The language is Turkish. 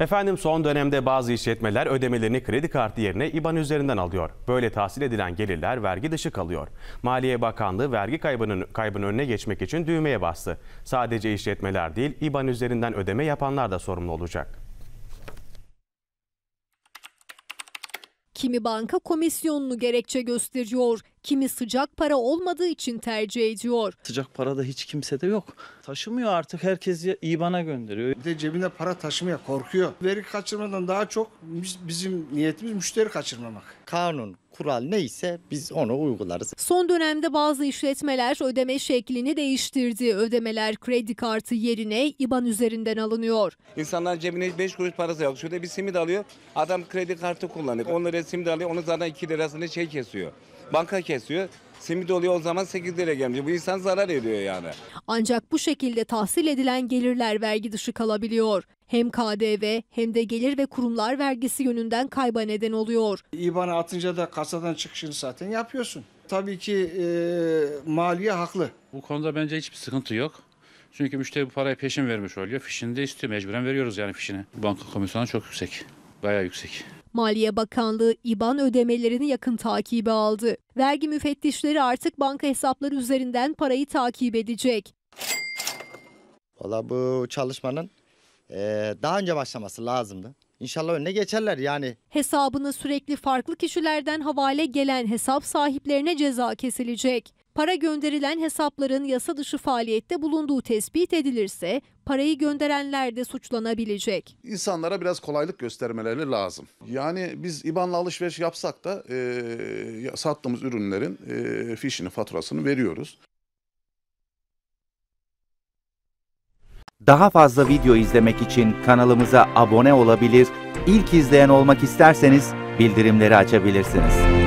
Efendim son dönemde bazı işletmeler ödemelerini kredi kartı yerine IBAN üzerinden alıyor. Böyle tahsil edilen gelirler vergi dışı kalıyor. Maliye Bakanlığı vergi kaybının, kaybının önüne geçmek için düğmeye bastı. Sadece işletmeler değil IBAN üzerinden ödeme yapanlar da sorumlu olacak. Kimi banka komisyonunu gerekçe gösteriyor. Kimi sıcak para olmadığı için tercih ediyor. Sıcak para da hiç kimsede yok. Taşımıyor artık herkes İban'a gönderiyor. Bir de cebinde para taşımaya korkuyor. Veri kaçırmadan daha çok bizim niyetimiz müşteri kaçırmamak. Kanun, kural neyse biz onu uygularız. Son dönemde bazı işletmeler ödeme şeklini değiştirdi. Ödemeler kredi kartı yerine IBAN üzerinden alınıyor. İnsanlar cebine 5 kuruş parası yok. Şurada bir simit alıyor. Adam kredi kartı kullanıyor. 10 liraya simit alıyor. Onu zaten 2 lirasını şey kesiyor. Banka kesiyor. Simit oluyor o zaman 8 lira gelmiş. Bu insan zarar ediyor yani. Ancak bu şekilde tahsil edilen gelirler vergi dışı kalabiliyor. Hem KDV hem de gelir ve kurumlar vergisi yönünden kayba neden oluyor. İBAN'a atınca da kasadan çıkışını zaten yapıyorsun. Tabii ki e, maliye haklı. Bu konuda bence hiçbir sıkıntı yok. Çünkü müşteri bu parayı peşin vermiş oluyor. Fişini de istiyor. Mecburen veriyoruz yani fişini. Banka komisyonu çok yüksek bayağı yüksek. Maliye Bakanlığı IBAN ödemelerini yakın takibe aldı. Vergi müfettişleri artık banka hesapları üzerinden parayı takip edecek. Valla bu çalışmanın e, daha önce başlaması lazımdı. İnşallah önüne geçerler yani. Hesabına sürekli farklı kişilerden havale gelen hesap sahiplerine ceza kesilecek. Para gönderilen hesapların yasa dışı faaliyette bulunduğu tespit edilirse parayı gönderenler de suçlanabilecek. İnsanlara biraz kolaylık göstermeleri lazım. Yani biz IBAN'la alışveriş yapsak da e, sattığımız ürünlerin e, fişini, faturasını veriyoruz. Daha fazla video izlemek için kanalımıza abone olabilir, ilk izleyen olmak isterseniz bildirimleri açabilirsiniz.